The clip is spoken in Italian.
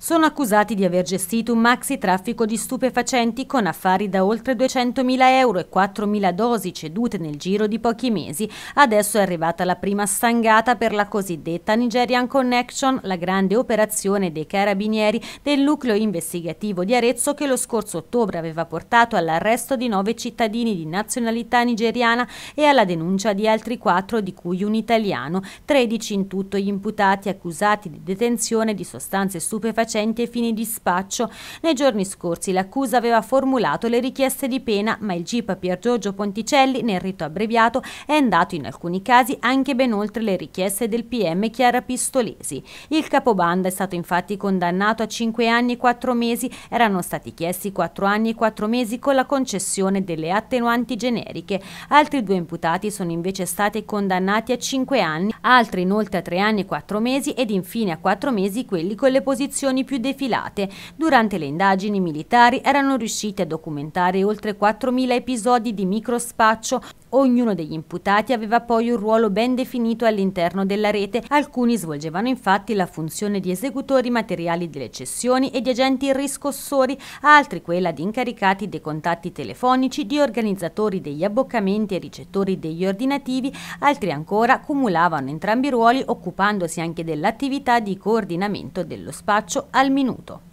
Sono accusati di aver gestito un maxi traffico di stupefacenti con affari da oltre 200.000 euro e 4.000 dosi cedute nel giro di pochi mesi. Adesso è arrivata la prima stangata per la cosiddetta Nigerian Connection, la grande operazione dei carabinieri del nucleo investigativo di Arezzo che lo scorso ottobre aveva portato all'arresto di nove cittadini di nazionalità nigeriana e alla denuncia di altri quattro, di cui un italiano, 13 in tutto gli imputati accusati di detenzione di sostanze stupefacenti stupefacenti e fini di spaccio. Nei giorni scorsi l'accusa aveva formulato le richieste di pena, ma il GIP Pier Giorgio Ponticelli, nel rito abbreviato, è andato in alcuni casi anche ben oltre le richieste del PM Chiara Pistolesi. Il capobanda è stato infatti condannato a 5 anni e 4 mesi, erano stati chiesti 4 anni e 4 mesi con la concessione delle attenuanti generiche. Altri due imputati sono invece stati condannati a 5 anni, altri inoltre a 3 anni e 4 mesi ed infine a 4 mesi quelli con le posizioni operazioni più defilate. Durante le indagini militari erano riusciti a documentare oltre 4.000 episodi di microspaccio Ognuno degli imputati aveva poi un ruolo ben definito all'interno della rete, alcuni svolgevano infatti la funzione di esecutori materiali delle cessioni e di agenti riscossori, altri quella di incaricati dei contatti telefonici, di organizzatori degli abboccamenti e ricettori degli ordinativi, altri ancora cumulavano entrambi i ruoli occupandosi anche dell'attività di coordinamento dello spaccio al minuto.